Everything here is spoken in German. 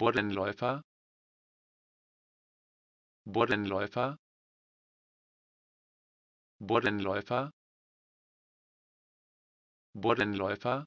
Bordenläufer Bordenläufer Bordenläufer Bordenläufer